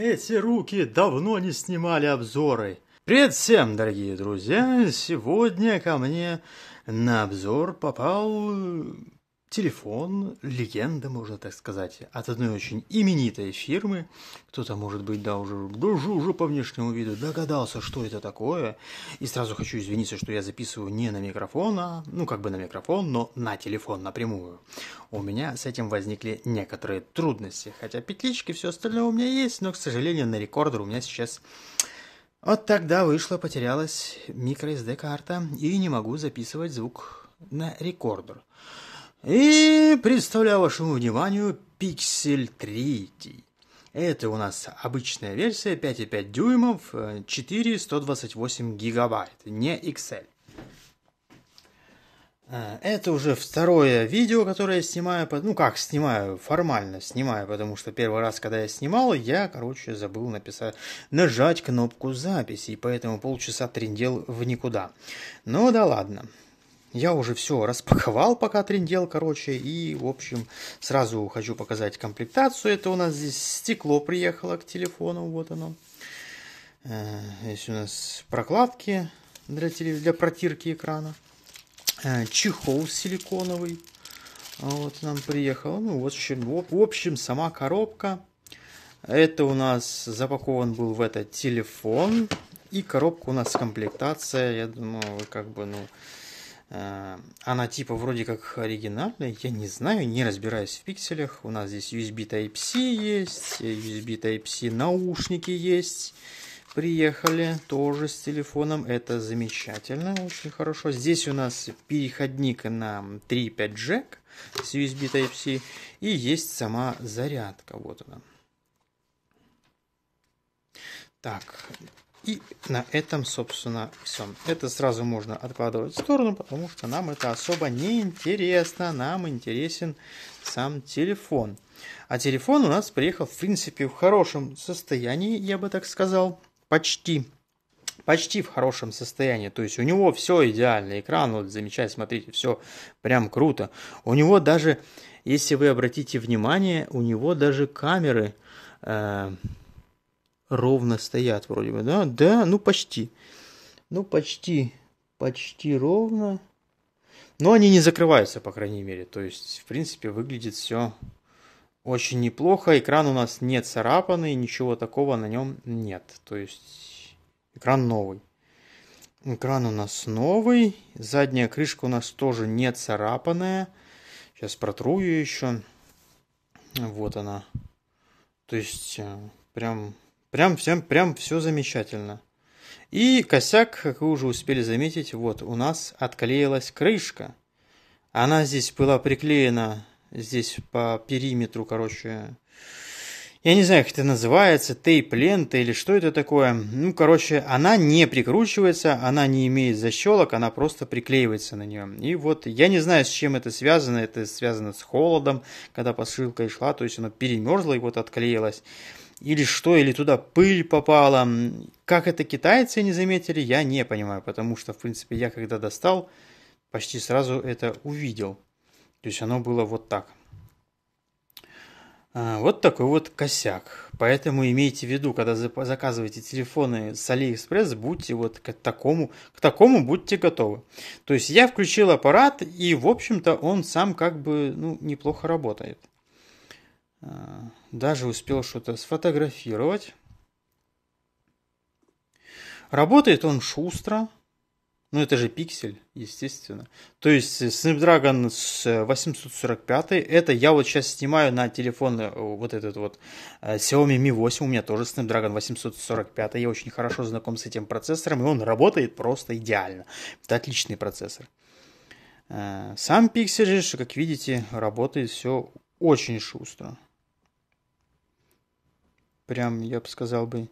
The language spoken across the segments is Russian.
Эти руки давно не снимали обзоры. Привет всем, дорогие друзья! Сегодня ко мне на обзор попал телефон, легенда, можно так сказать, от одной очень именитой фирмы. Кто-то, может быть, да, уже, даже уже по внешнему виду догадался, что это такое. И сразу хочу извиниться, что я записываю не на микрофон, а, ну, как бы на микрофон, но на телефон напрямую. У меня с этим возникли некоторые трудности, хотя петлички, все остальное у меня есть, но, к сожалению, на рекордер у меня сейчас... Вот тогда вышла, потерялась microSD карта и не могу записывать звук на рекордер. И представляю вашему вниманию Pixel 3. Это у нас обычная версия 5,5 дюймов, 4 э, 128 гигабайт, не XL. Э, это уже второе видео, которое я снимаю, ну как снимаю, формально снимаю, потому что первый раз, когда я снимал, я, короче, забыл написать, нажать кнопку записи, и поэтому полчаса трендел в никуда. Ну да ладно. Я уже все распаковал, пока трендел, короче, и, в общем, сразу хочу показать комплектацию. Это у нас здесь стекло приехало к телефону, вот оно. Здесь э, у нас прокладки для, телев... для протирки экрана. Э, чехол силиконовый а, вот нам приехал. Ну, в общем, в общем, сама коробка. Это у нас запакован был в этот телефон. И коробка у нас комплектация, я думаю, как бы, ну, Э, она типа вроде как оригинальная, я не знаю, не разбираюсь в пикселях. У нас здесь USB Type-C есть, USB Type-C наушники есть. Приехали тоже с телефоном, это замечательно, очень хорошо. Здесь у нас переходник на 3.5 джек с USB Type-C и есть сама зарядка, вот она. Так, и на этом, собственно, все. Это сразу можно откладывать в сторону, потому что нам это особо не интересно. Нам интересен сам телефон. А телефон у нас приехал, в принципе, в хорошем состоянии, я бы так сказал. Почти. Почти в хорошем состоянии. То есть у него все идеально. Экран, вот замечательно, смотрите, все прям круто. У него даже, если вы обратите внимание, у него даже камеры... Э ровно стоят вроде бы, да? Да, ну почти. Ну почти, почти ровно. Но они не закрываются, по крайней мере. То есть, в принципе, выглядит все очень неплохо. Экран у нас не царапанный, ничего такого на нем нет. То есть, экран новый. Экран у нас новый. Задняя крышка у нас тоже не царапанная. Сейчас протру ее еще. Вот она. То есть, э, прям Прям всем, прям все замечательно. И косяк, как вы уже успели заметить, вот у нас отклеилась крышка. Она здесь была приклеена, здесь по периметру, короче, я не знаю, как это называется, тейп-лента или что это такое. Ну, короче, она не прикручивается, она не имеет защелок, она просто приклеивается на нее. И вот я не знаю, с чем это связано. Это связано с холодом, когда посылка и шла, то есть она перемерзла и вот отклеилась или что, или туда пыль попала. Как это китайцы не заметили, я не понимаю, потому что, в принципе, я когда достал, почти сразу это увидел. То есть оно было вот так. А, вот такой вот косяк. Поэтому имейте в виду, когда заказываете телефоны с AliExpress, будьте вот к такому, к такому будьте готовы. То есть я включил аппарат, и, в общем-то, он сам как бы ну, неплохо работает. Даже успел что-то сфотографировать. Работает он шустро. Ну, это же пиксель, естественно. То есть Snapdragon 845, э, это я вот сейчас снимаю на телефон э, вот этот вот э, Xiaomi Mi 8, у меня тоже Snapdragon 845, я очень хорошо знаком с этим процессором, и он работает просто идеально. Это отличный процессор. Сам пиксель же, как видите, работает все очень шустро прям, я бы сказал бы,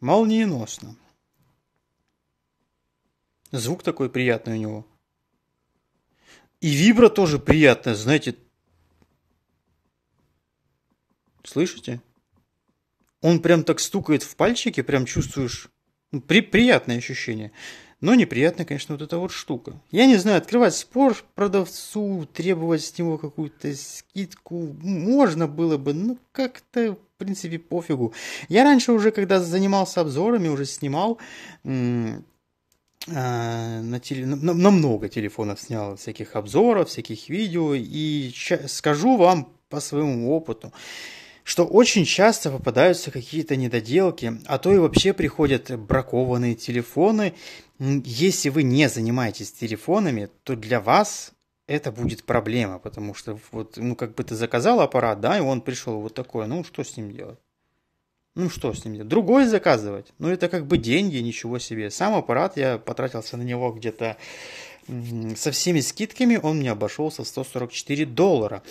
молниеносно. Звук такой приятный у него. И вибра тоже приятная, знаете. Слышите? Он прям так стукает в пальчики, прям чувствуешь ну, при, приятное ощущение. Но неприятно, конечно, вот эта вот штука. Я не знаю, открывать спор продавцу, требовать с него какую-то скидку можно было бы, но как-то, в принципе, пофигу. Я раньше уже, когда занимался обзорами, уже снимал а, на, теле, на, на много телефонов снял всяких обзоров, всяких видео, и скажу вам по своему опыту, что очень часто попадаются какие-то недоделки, а то и вообще приходят бракованные телефоны. Если вы не занимаетесь телефонами, то для вас это будет проблема, потому что вот, ну, как бы ты заказал аппарат, да, и он пришел вот такой, ну, что с ним делать? Ну, что с ним делать? Другой заказывать? Ну, это как бы деньги, ничего себе. Сам аппарат, я потратился на него где-то со всеми скидками он мне обошелся в 144 доллара.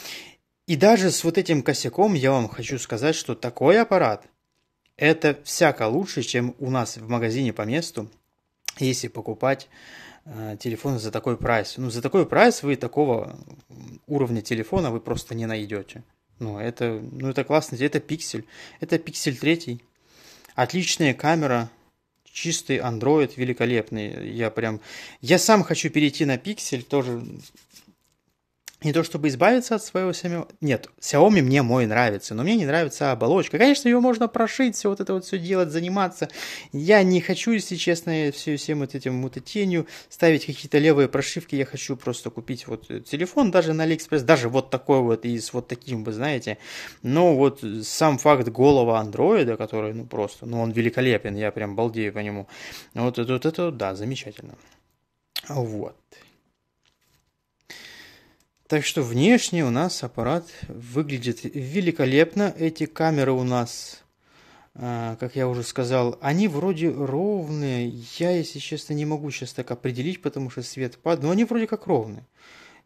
И даже с вот этим косяком я вам хочу сказать, что такой аппарат – это всяко лучше, чем у нас в магазине по месту, если покупать э, телефон за такой прайс. Ну, за такой прайс вы такого уровня телефона вы просто не найдете. Ну, это, ну, это классно, это пиксель. Это пиксель третий. Отличная камера, чистый Android, великолепный. Я прям, я сам хочу перейти на пиксель, тоже не то чтобы избавиться от своего Xiaomi. Нет, Xiaomi мне мой нравится, но мне не нравится оболочка. Конечно, ее можно прошить, все вот это вот все делать, заниматься. Я не хочу, если честно, все, всем вот этим вот ставить какие-то левые прошивки. Я хочу просто купить вот э, телефон даже на Алиэкспресс, даже вот такой вот и с вот таким, вы знаете. Но вот сам факт голова андроида, который, ну просто, ну он великолепен, я прям балдею по нему. Вот, это вот это, да, замечательно. Вот. Так что внешне у нас аппарат выглядит великолепно. Эти камеры у нас, э, как я уже сказал, они вроде ровные. Я, если честно, не могу сейчас так определить, потому что свет падает. Но они вроде как ровные.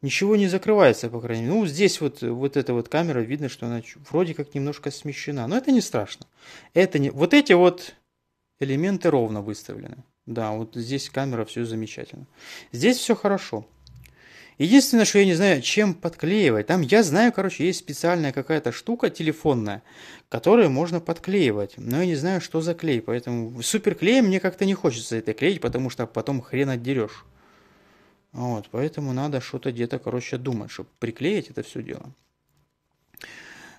Ничего не закрывается, по крайней мере. Ну, здесь вот, вот эта вот камера, видно, что она вроде как немножко смещена. Но это не страшно. Это не... Вот эти вот элементы ровно выставлены. Да, вот здесь камера все замечательно. Здесь все хорошо. Единственное, что я не знаю, чем подклеивать. Там, я знаю, короче, есть специальная какая-то штука телефонная, которую можно подклеивать. Но я не знаю, что за клей. Поэтому суперклеем мне как-то не хочется это клеить, потому что потом хрен отдерешь. Вот, поэтому надо что-то где-то, короче, думать, чтобы приклеить это все дело.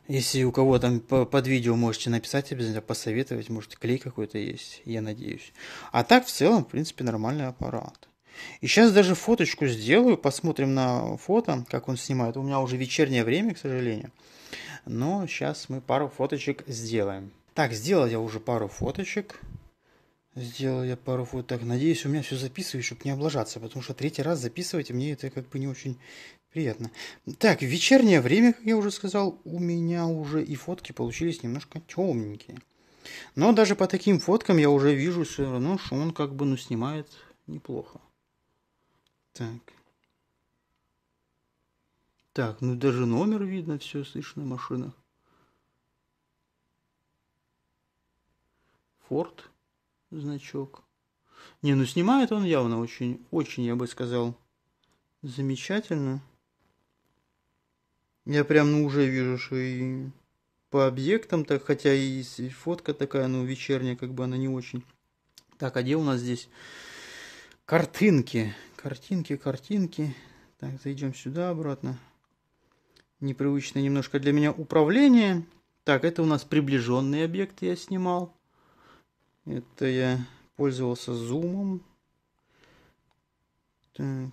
Если у кого там под видео можете написать, обязательно посоветовать, может клей какой-то есть, я надеюсь. А так в целом, в принципе, нормальный аппарат. И сейчас даже фоточку сделаю, посмотрим на фото, как он снимает. У меня уже вечернее время, к сожалению. Но сейчас мы пару фоточек сделаем. Так, сделал я уже пару фоточек. Сделал я пару фоток. Так, надеюсь, у меня все записываю, чтобы не облажаться, потому что третий раз записывать мне это как бы не очень приятно. Так, вечернее время, как я уже сказал, у меня уже и фотки получились немножко темненькие. Но даже по таким фоткам я уже вижу все равно, что он как бы ну снимает неплохо. Так. Так, ну даже номер видно, все слышно на машинах. Форд значок. Не, ну снимает он явно очень, очень, я бы сказал, замечательно. Я прям, ну, уже вижу, что и по объектам, так, хотя и фотка такая, ну, вечерняя, как бы она не очень. Так, а где у нас здесь картинки? Картинки, картинки. Так, зайдем сюда обратно. Непривычное немножко для меня управление. Так, это у нас приближенные объекты я снимал. Это я пользовался зумом. Так,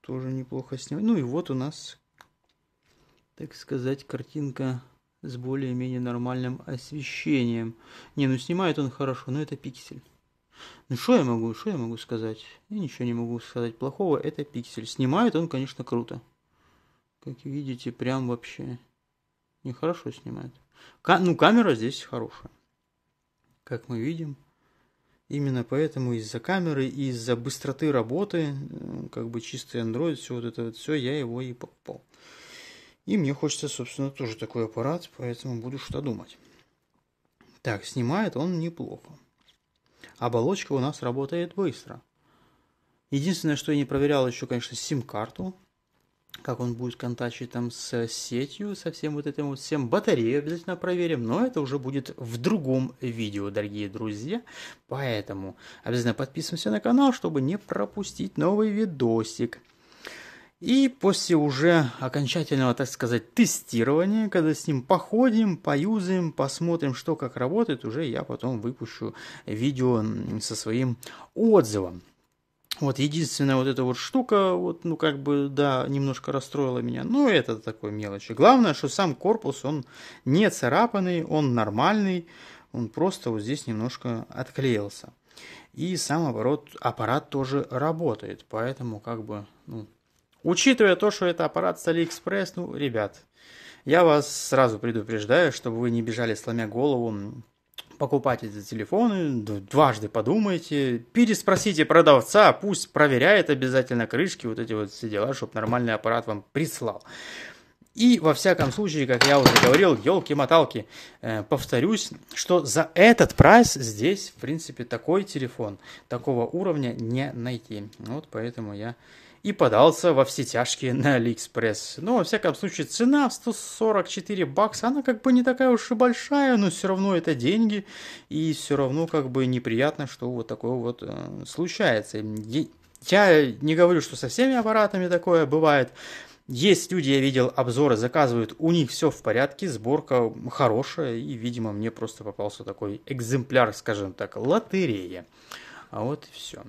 тоже неплохо снял. Ну и вот у нас, так сказать, картинка с более-менее нормальным освещением. Не, ну снимает он хорошо, но это пиксель. Ну что я могу, что я могу сказать? Я ничего не могу сказать плохого, это пиксель. Снимает он, конечно, круто. Как видите, прям вообще нехорошо снимает. Ка ну, камера здесь хорошая. Как мы видим. Именно поэтому из-за камеры из-за быстроты работы, э, как бы чистый Android, все вот это вот все, я его и покупал. И мне хочется, собственно, тоже такой аппарат, поэтому буду что то думать. Так, снимает он неплохо оболочка у нас работает быстро. Единственное, что я не проверял еще, конечно, сим-карту, как он будет контачить там с сетью, со всем вот этим вот всем. Батарею обязательно проверим, но это уже будет в другом видео, дорогие друзья. Поэтому обязательно подписываемся на канал, чтобы не пропустить новый видосик. И после уже окончательного, так сказать, тестирования, когда с ним походим, поюзаем, посмотрим, что как работает, уже я потом выпущу видео со своим отзывом. Вот единственная вот эта вот штука, вот, ну, как бы, да, немножко расстроила меня. Но это такой мелочи. Главное, что сам корпус, он не царапанный, он нормальный. Он просто вот здесь немножко отклеился. И сам оборот, аппарат тоже работает. Поэтому, как бы, ну, Учитывая то, что это аппарат с AliExpress, ну, ребят, я вас сразу предупреждаю, чтобы вы не бежали сломя голову покупать эти телефоны, дважды подумайте, переспросите продавца, пусть проверяет обязательно крышки, вот эти вот все дела, чтобы нормальный аппарат вам прислал. И во всяком случае, как я уже говорил, елки-моталки, э, повторюсь, что за этот прайс здесь, в принципе, такой телефон, такого уровня не найти. Вот поэтому я и подался во все тяжкие на Алиэкспресс. Но, во всяком случае, цена в 144 бакса, она как бы не такая уж и большая, но все равно это деньги, и все равно как бы неприятно, что вот такое вот э, случается. Я не говорю, что со всеми аппаратами такое бывает, есть люди, я видел обзоры, заказывают, у них все в порядке, сборка хорошая, и, видимо, мне просто попался такой экземпляр, скажем так, лотерея. А вот и все.